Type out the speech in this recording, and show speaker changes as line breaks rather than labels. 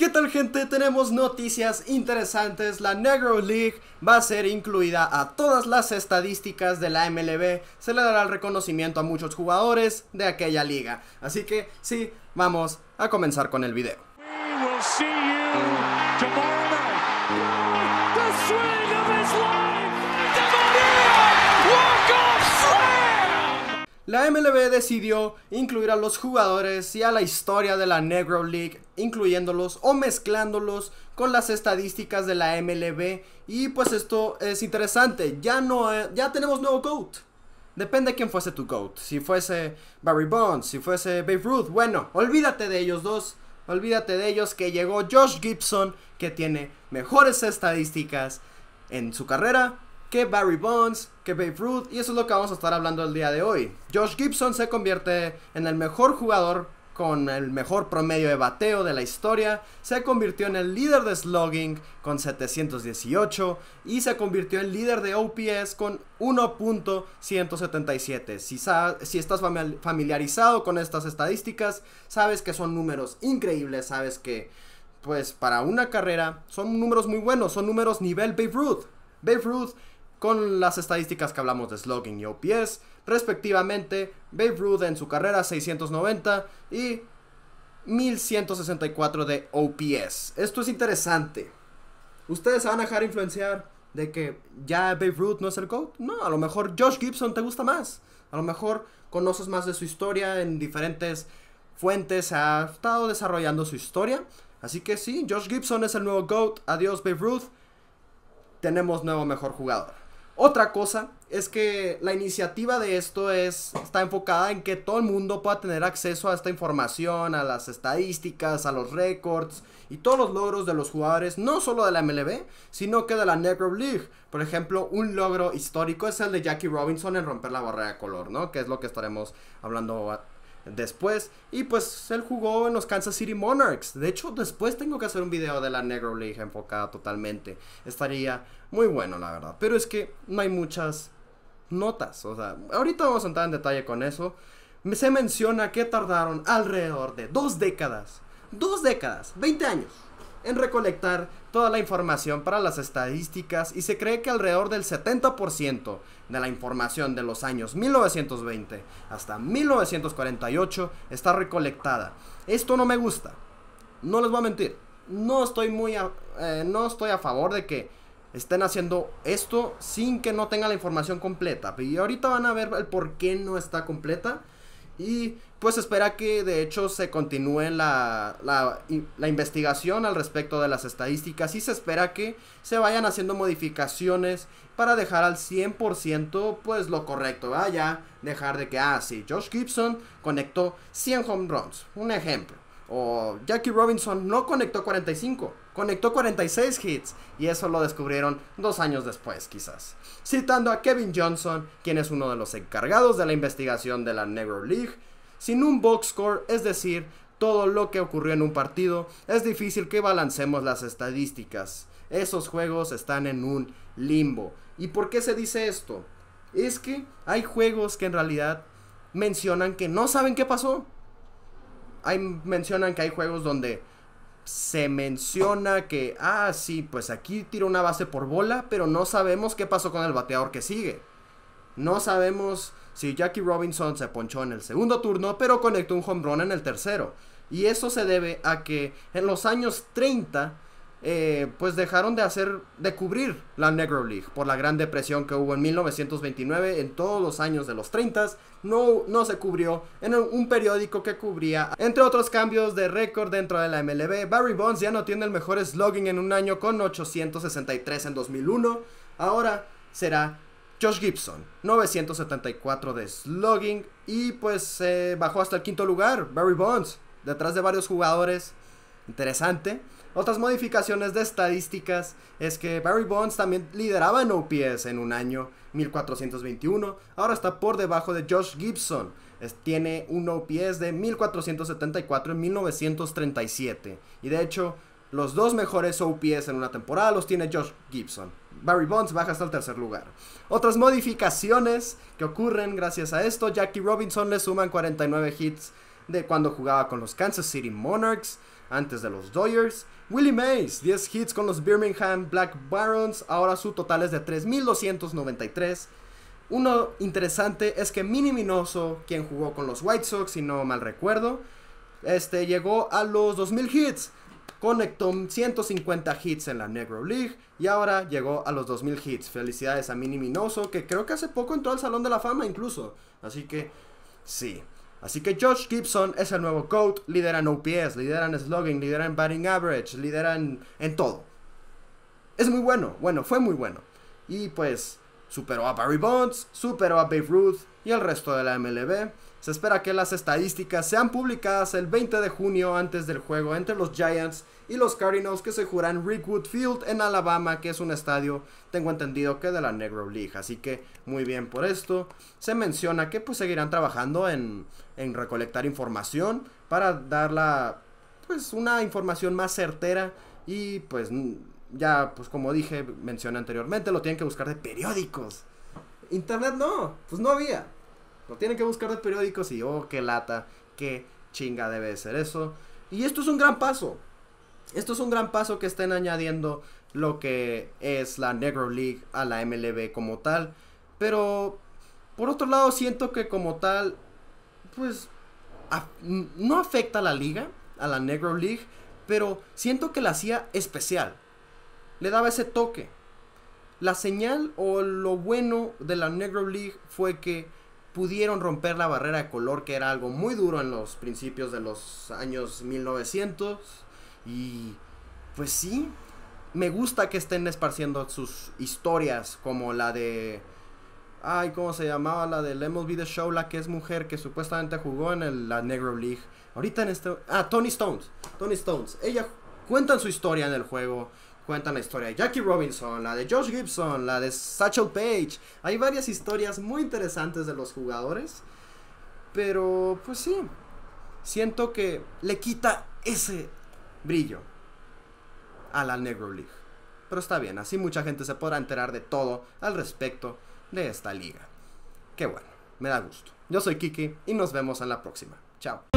¿Qué tal gente? Tenemos noticias interesantes. La Negro League va a ser incluida a todas las estadísticas de la MLB. Se le dará el reconocimiento a muchos jugadores de aquella liga. Así que sí, vamos a comenzar con el video. La MLB decidió incluir a los jugadores y a la historia de la Negro League, incluyéndolos o mezclándolos con las estadísticas de la MLB. Y pues esto es interesante, ya, no, eh, ya tenemos nuevo GOAT. Depende quién fuese tu GOAT. Si fuese Barry Bonds, si fuese Babe Ruth, bueno, olvídate de ellos dos. Olvídate de ellos que llegó Josh Gibson, que tiene mejores estadísticas en su carrera que Barry Bonds, que Babe Ruth, y eso es lo que vamos a estar hablando el día de hoy. Josh Gibson se convierte en el mejor jugador con el mejor promedio de bateo de la historia, se convirtió en el líder de slogging con 718 y se convirtió en líder de OPS con 1.177. Si, si estás familiarizado con estas estadísticas, sabes que son números increíbles, sabes que pues para una carrera son números muy buenos, son números nivel Babe Ruth. Babe Ruth con las estadísticas que hablamos de slugging y OPS, respectivamente, Babe Ruth en su carrera 690 y 1164 de OPS. Esto es interesante. ¿Ustedes se van a dejar influenciar de que ya Babe Ruth no es el GOAT? No, a lo mejor Josh Gibson te gusta más. A lo mejor conoces más de su historia en diferentes fuentes. Ha estado desarrollando su historia. Así que sí, Josh Gibson es el nuevo GOAT. Adiós, Babe Ruth. Tenemos nuevo mejor jugador. Otra cosa es que la iniciativa de esto es, está enfocada en que todo el mundo pueda tener acceso a esta información, a las estadísticas, a los récords y todos los logros de los jugadores, no solo de la MLB, sino que de la Negro League. Por ejemplo, un logro histórico es el de Jackie Robinson en romper la barrera de color, ¿no? Que es lo que estaremos hablando después. Y pues él jugó en los Kansas City Monarchs. De hecho, después tengo que hacer un video de la Negro League enfocada totalmente. Estaría muy bueno, la verdad. Pero es que no hay muchas notas. O sea, ahorita vamos a entrar en detalle con eso. Se menciona que tardaron alrededor de dos décadas. Dos décadas, 20 años en recolectar toda la información para las estadísticas y se cree que alrededor del 70% de la información de los años 1920 hasta 1948 está recolectada. Esto no me gusta, no les voy a mentir, no estoy muy a, eh, no estoy a favor de que estén haciendo esto sin que no tenga la información completa. Y ahorita van a ver el por qué no está completa. Y pues espera que de hecho se continúe la, la, investigación al respecto de las estadísticas y se espera que se vayan haciendo modificaciones para dejar al 100% pues lo correcto, vaya dejar de que, ah, sí, Josh Gibson conectó 100 home runs, un ejemplo o Jackie Robinson no conectó 45, conectó 46 hits y eso lo descubrieron dos años después quizás. Citando a Kevin Johnson, quien es uno de los encargados de la investigación de la Negro League, sin un box score, es decir, todo lo que ocurrió en un partido, es difícil que balancemos las estadísticas. Esos juegos están en un limbo. ¿Y por qué se dice esto? Es que hay juegos que en realidad mencionan que no saben qué pasó hay, mencionan que hay juegos donde se menciona que, ah, sí, pues aquí tira una base por bola, pero no sabemos qué pasó con el bateador que sigue. No sabemos si Jackie Robinson se ponchó en el segundo turno, pero conectó un home en el tercero. Y eso se debe a que en los años 30 eh, pues dejaron de hacer, de cubrir la Negro League por la gran depresión que hubo en 1929, en todos los años de los 30, no, no se cubrió en un periódico que cubría, entre otros cambios de récord dentro de la MLB, Barry Bonds ya no tiene el mejor slugging en un año con 863 en 2001, ahora será Josh Gibson, 974 de slogging y pues bajó hasta el quinto lugar, Barry Bonds, detrás de varios jugadores, interesante. Otras modificaciones de estadísticas es que Barry Bonds también lideraba en OPS en un año, 1421, ahora está por debajo de Josh Gibson, tiene un OPS de 1474 en 1937, y de hecho los dos mejores OPS en una temporada los tiene Josh Gibson. Barry Bonds baja hasta el tercer lugar. Otras modificaciones que ocurren gracias a esto, Jackie Robinson le suman 49 hits de cuando jugaba con los Kansas City Monarchs antes de los Doyers Willie Mays, 10 hits con los Birmingham Black Barons, ahora su total es de 3.293. Uno interesante es que Mini Minoso, quien jugó con los White Sox, si no mal recuerdo, este, llegó a los 2.000 hits. Conectó 150 hits en la Negro League y ahora llegó a los 2.000 hits. Felicidades a Mini Minoso, que creo que hace poco entró al Salón de la Fama incluso. Así que sí. Así que Josh Gibson es el nuevo coach, lidera en OPS, lidera en slugging, lidera en batting average, lidera en, en todo. Es muy bueno, bueno, fue muy bueno. Y pues superó a Barry Bonds, superó a Babe Ruth, y el resto de la MLB. Se espera que las estadísticas sean publicadas el 20 de junio antes del juego entre los Giants y los Cardinals que se juran en Rickwood Field en Alabama, que es un estadio, tengo entendido que de la Negro League. Así que muy bien por esto. Se menciona que pues seguirán trabajando en, en recolectar información para darla pues una información más certera y pues ya pues como dije, mencioné anteriormente, lo tienen que buscar de periódicos. Internet no, pues no había. Lo tienen que buscar de periódicos y oh, qué lata, qué chinga debe de ser eso. Y esto es un gran paso. Esto es un gran paso que estén añadiendo lo que es la Negro League a la MLB como tal. Pero por otro lado siento que como tal, pues no afecta a la liga, a la Negro League, pero siento que la hacía especial. Le daba ese toque. La señal o lo bueno de la Negro League fue que pudieron romper la barrera de color, que era algo muy duro en los principios de los años 1900. Y pues sí, me gusta que estén esparciendo sus historias, como la de... Ay, ¿cómo se llamaba la de Lemos Be The Show? La que es mujer que supuestamente jugó en la Negro League. Ahorita en este... Ah, Tony Stones. Tony Stones. Ella cuenta su historia en el juego cuentan la historia de Jackie Robinson, la de Josh Gibson, la de Satchel Page. Hay varias historias muy interesantes de los jugadores. Pero, pues sí, siento que le quita ese brillo a la Negro League. Pero está bien, así mucha gente se podrá enterar de todo al respecto de esta liga. Qué bueno, me da gusto. Yo soy Kiki y nos vemos en la próxima. Chao.